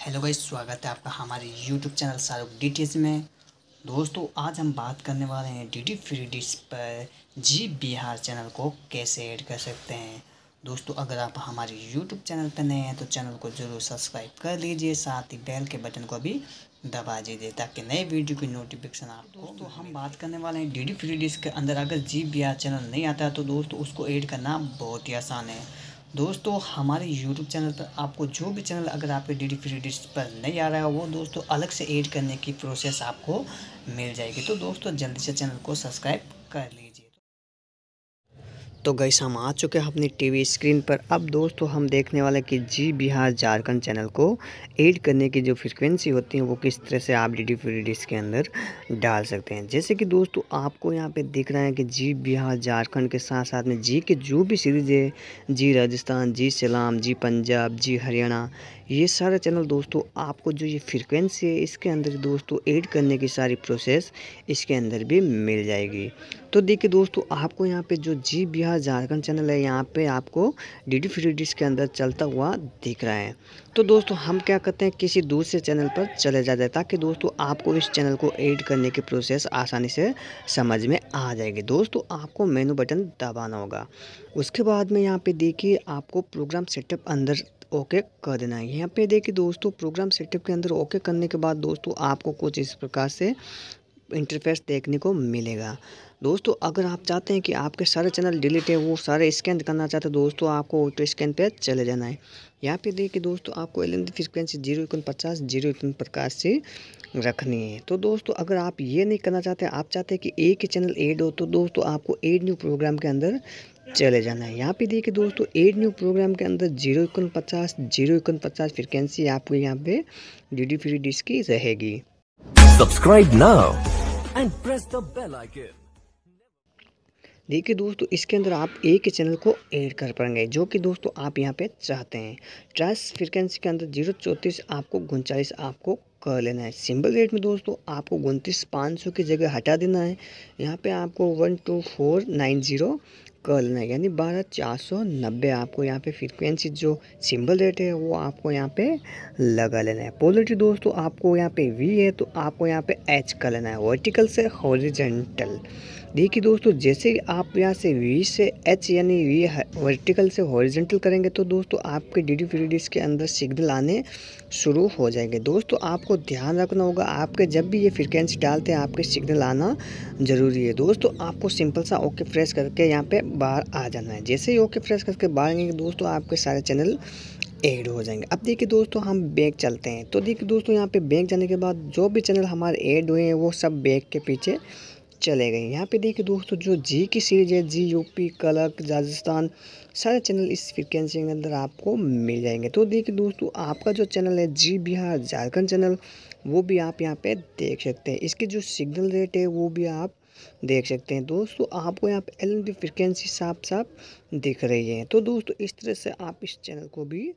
hello भाई स्वागत है आपका हमारे यूट्यूब चैनल शाहरुख डी में दोस्तों आज हम बात करने वाले हैं डी टी फ्री डिश पर जी बिहार चैनल को कैसे ऐड कर सकते हैं दोस्तों अगर आप हमारे यूट्यूब चैनल पर नए हैं तो चैनल को ज़रूर सब्सक्राइब कर लीजिए साथ ही बेल के बटन को भी दबा दीजिए ताकि नए वीडियो की नोटिफिकेशन आप दोस्तों हम बात करने वाले हैं डी डी फ्री डिश के अंदर अगर जी बिहार चैनल नहीं आता है तो दोस्तों उसको ऐड करना बहुत ही आसान है दोस्तों हमारे यूट्यूब चैनल पर आपको जो भी चैनल अगर आपके डी डी फ्री डिश पर नहीं आ रहा है वो दोस्तों अलग से ऐड करने की प्रोसेस आपको मिल जाएगी तो दोस्तों जल्दी से चैनल को सब्सक्राइब कर लीजिए तो गैस हम आ चुके हैं अपनी टीवी स्क्रीन पर अब दोस्तों हम देखने वाले कि जी बिहार झारखंड चैनल को एड करने की जो फ्रिक्वेंसी होती है वो किस तरह से आप डी डी के अंदर डाल सकते हैं जैसे कि दोस्तों आपको यहाँ पे दिख रहा है कि जी बिहार झारखंड के साथ साथ में जी के जो भी सीरीज है जी राजस्थान जी सलाम जी पंजाब जी हरियाणा ये सारे चैनल दोस्तों आपको जो ये फ्रिक्वेंसी है इसके अंदर दोस्तों ऐड करने की सारी प्रोसेस इसके अंदर भी मिल जाएगी तो देखिए दोस्तों आपको यहाँ पे जो जी बिहार झारखंड चैनल है यहाँ पे आपको डी फ्री डिश के अंदर चलता हुआ दिख रहा है तो दोस्तों हम क्या करते हैं किसी दूसरे चैनल पर चले जाते हैं ताकि दोस्तों आपको इस चैनल को एड करने की प्रोसेस आसानी से समझ में आ जाएगी दोस्तों आपको मेनू बटन दबाना होगा उसके बाद में यहाँ पर देखिए आपको प्रोग्राम सेटअप अंदर ओके कर देना है यहाँ पे देखिए दोस्तों प्रोग्राम सेटअप के अंदर ओके करने के बाद दोस्तों आपको कुछ इस प्रकार से इंटरफेस देखने को मिलेगा दोस्तों अगर आप चाहते हैं कि आपके सारे चैनल डिलीट है वो सारे स्कैन करना चाहते हैं दोस्तों आपको ऑटो स्कैन पे चले जाना है यहाँ पे देखिए दोस्तों आपको एल फ्रिक्वेंसी जीरो इक्वन पचास जीरो इक्वन प्रकाश से रखनी है तो दोस्तों अगर आप ये नहीं करना चाहते आप चाहते हैं कि एक ही चैनल एड हो तो दोस्तों आपको एड न्यू प्रोग्राम के अंदर चले जाना है यहाँ पे देखिए दोस्तों एड न्यू प्रोग्राम के अंदर जीरो इक्वन पचास जीरो इक्वन पचास फ्रिक्वेंसी आपको यहाँ पे डी डी फ्री डिश की रहेगी subscribe now and press the bell icon देखिए दोस्तों इसके अंदर आप एक ही चैनल को ऐड कर पाएंगे जो कि दोस्तों आप यहाँ पे चाहते हैं ट्रांस फ्रिक्वेंसी के अंदर जीरो चौंतीस आपको उनचालीस आपको कर लेना है सिंपल रेट में दोस्तों आपको उनतीस पाँच सौ की जगह हटा देना है यहाँ पे आपको one two four nine zero कर लेना है यानी बारह चार सौ नब्बे आपको यहाँ पे फ्रीक्वेंसी जो सिंपल रेट है वो आपको यहाँ पे लगा लेना है पोलिटी दोस्तों आपको यहाँ पे वी है तो आपको यहाँ पे एच कर लेना है वर्टिकल से हॉरिजेंटल देखिए दोस्तों जैसे आप यहाँ से वी से एच यानी वी वर्टिकल से हॉरिजेंटल करेंगे तो दोस्तों आपके डी डी फ्री के अंदर सिग्नल आने शुरू हो जाएंगे दोस्तों आपको ध्यान रखना होगा आपके जब भी ये फ्रिक्वेंसी डालते हैं आपके सिग्नल आना ज़रूरी है दोस्तों आपको सिंपल सा ओके फ्रेश करके यहाँ पे बाहर आ जाना है जैसे ही ओके फ्रेश करके बाहर आएंगे दोस्तों आपके सारे चैनल एड हो जाएंगे अब देखिए दोस्तों हम बैग चलते हैं तो देखिए दोस्तों यहाँ पे बैग जाने के बाद जो भी चैनल हमारे ऐड हुए हैं वो सब बैग के पीछे चले गए यहाँ पे देखिए दोस्तों जो जी की सीरीज है जी यूपी कलक राजस्थान सारे चैनल इस फ्रिक्वेंसी के अंदर आपको मिल जाएंगे तो देखिए दोस्तों आपका जो चैनल है जी बिहार झारखंड चैनल वो भी आप यहाँ पे देख सकते हैं इसके जो सिग्नल रेट है वो भी आप देख सकते हैं दोस्तों आपको यहाँ पे एल एन फ्रिक्वेंसी साफ साफ दिख रही है तो दोस्तों इस तरह से आप इस चैनल को भी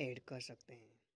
एड कर सकते हैं